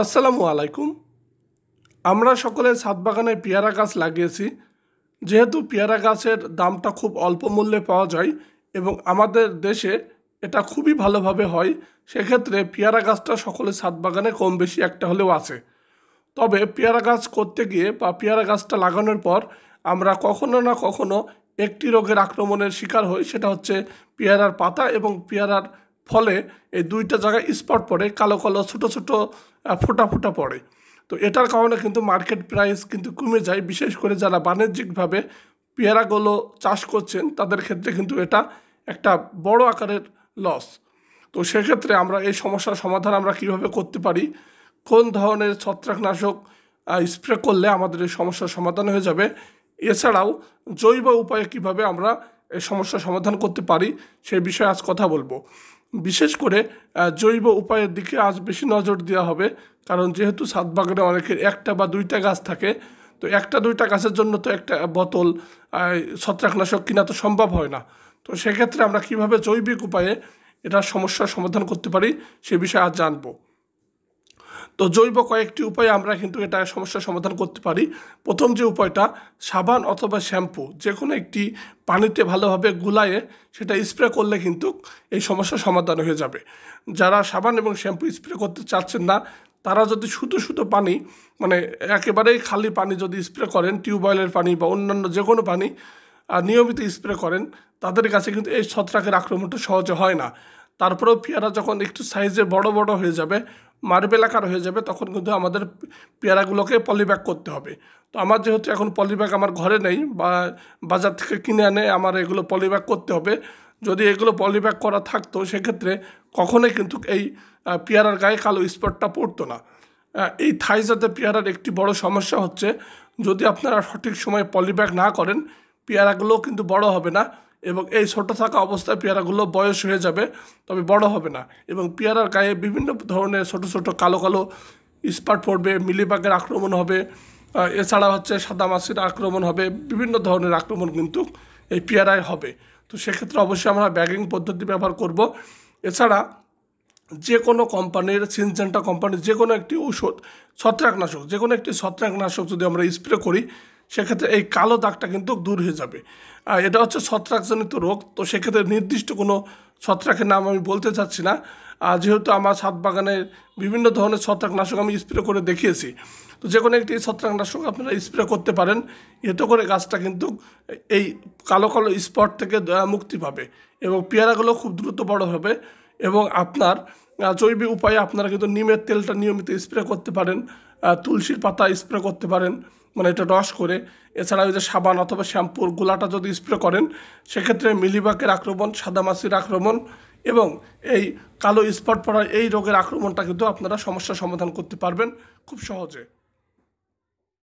আসসালামু আলাইকুম আমরা সকলে ছাদ বাগানে পেয়ারা গাছ লাগিয়েছি যেহেতু পেয়ারা গাছের দামটা খুব অল্প মূল্যে পাওয়া যায় এবং আমাদের দেশে এটা খুবই ভালোভাবে হয় সেক্ষেত্রে পেয়ারা গাছটা সকলে ছাদ বাগানে কম বেশি একটা হলেও আছে তবে পেয়ারা গাছ করতে গিয়ে বা পেয়ারা গাছটা লাগানোর পর আমরা কখনো না কখনো একটি রোগের আক্রমণের শিকার হই সেটা হচ্ছে পেয়ারার পাতা এবং পেয়ারার ফলে এই দুইটা জায়গায় স্পট পড়ে কালো কালো ছোটো ছোটো ফোটা ফোটা পড়ে তো এটার কারণে কিন্তু মার্কেট প্রাইস কিন্তু কমে যায় বিশেষ করে যারা বাণিজ্যিকভাবে পেয়ারাগুলো চাষ করছেন তাদের ক্ষেত্রে কিন্তু এটা একটা বড় আকারের লস তো সেক্ষেত্রে আমরা এই সমস্যার সমাধান আমরা কিভাবে করতে পারি কোন ধরনের ছত্রাকনাশক স্প্রে করলে আমাদের এই সমস্যার সমাধান হয়ে যাবে এছাড়াও জৈব উপায়ে কিভাবে আমরা এই সমস্যার সমাধান করতে পারি সেই বিষয়ে আজ কথা বলবো বিশেষ করে জৈব উপায়ের দিকে আজ বেশি নজর দেওয়া হবে কারণ যেহেতু সাত বাগানে অনেকের একটা বা দুইটা গাছ থাকে তো একটা দুইটা গাছের জন্য তো একটা বোতল ছত্রাকনাশক কিনা তো সম্ভব হয় না তো সেক্ষেত্রে আমরা কিভাবে জৈবিক উপায়ে এটা সমস্যার সমাধান করতে পারি সে বিষয়ে আজ জানবো তো জৈব কয়েকটি উপায়ে আমরা কিন্তু এটা সমস্যার সমাধান করতে পারি প্রথম যে উপায়টা সাবান অথবা শ্যাম্পু যে কোনো একটি পানিতে ভালোভাবে গুলায়ে সেটা স্প্রে করলে কিন্তু এই সমস্যা সমাধান হয়ে যাবে যারা সাবান এবং শ্যাম্পু স্প্রে করতে চাচ্ছেন না তারা যদি শুধু শুধু পানি মানে একেবারেই খালি পানি যদি স্প্রে করেন টিউবওয়েলের পানি বা অন্যান্য যে কোনো পানি নিয়মিত স্প্রে করেন তাদের কাছে কিন্তু এই ছত্রাকের আক্রমণটা সহজে হয় না তারপরেও পেয়ারা যখন একটু সাইজে বড় বড় হয়ে যাবে মার্বেল আকার হয়ে যাবে তখন কিন্তু আমাদের পেয়ারাগুলোকে পলিব্যাগ করতে হবে তো আমার যেহেতু এখন পলিব্যাগ আমার ঘরে নেই বা বাজার থেকে কিনে আনে আমার এগুলো পলিব্যাগ করতে হবে যদি এগুলো পলিব্যাগ করা থাকতো সেক্ষেত্রে কখনোই কিন্তু এই পেয়ারার গায়ে কালো স্পটটা পড়তো না এই থাই জাতের পেয়ারার একটি বড় সমস্যা হচ্ছে যদি আপনারা সঠিক সময়ে পলিব্যাগ না করেন পেয়ারাগুলোও কিন্তু বড় হবে না এবং এই ছোট থাকা অবস্থায় পেয়ারাগুলো বয়স হয়ে যাবে তবে বড় হবে না এবং পেয়ারার গায়ে বিভিন্ন ধরনের ছোট ছোট কালো কালো স্পাট পড়বে মিলিবাগের আক্রমণ হবে এছাড়া হচ্ছে সাদা মাছির আক্রমণ হবে বিভিন্ন ধরনের আক্রমণ কিন্তু এই পেয়ারায় হবে তো সেক্ষেত্রে অবশ্যই আমরা ব্যাগিং পদ্ধতি ব্যবহার করব এছাড়া যে কোনো কোম্পানির সিনজেন্টা কোম্পানির যে কোনো একটি ঔষধ ছত্রাকনাশক যে কোনো একটি ছত্রাকনাশক যদি আমরা স্প্রে করি সেক্ষেত্রে এই কালো দাগটা কিন্তু দূর হয়ে যাবে এটা হচ্ছে ছত্রাকজনিত রোগ তো সেক্ষেত্রে নির্দিষ্ট কোনো ছত্রাকের নাম আমি বলতে চাচ্ছি না যেহেতু আমার ছাদ বাগানের বিভিন্ন ধরনের ছত্রাকনাশক আমি স্প্রে করে দেখিয়েছি তো যে কোনো একটি ছত্রাকনাশক আপনারা স্প্রে করতে পারেন এতে করে গাছটা কিন্তু এই কালো কালো স্পট থেকে মুক্তি পাবে এবং পেয়ারাগুলো খুব দ্রুত বড় হবে এবং আপনার জৈবিক উপায়ে আপনারা কিন্তু নিমের তেলটা নিয়মিত স্প্রে করতে পারেন তুলসীর পাতা স্প্রে করতে পারেন মানে এটা রস করে এছাড়া ওই যে সাবান অথবা শ্যাম্পুর গুলাটা যদি স্প্রে করেন সেক্ষেত্রে মিলিবাকের আক্রমণ সাদামাছির আক্রমণ এবং এই কালো স্পট পড়ার এই রোগের আক্রমণটা কিন্তু আপনারা সমস্যা সমাধান করতে পারবেন খুব সহজে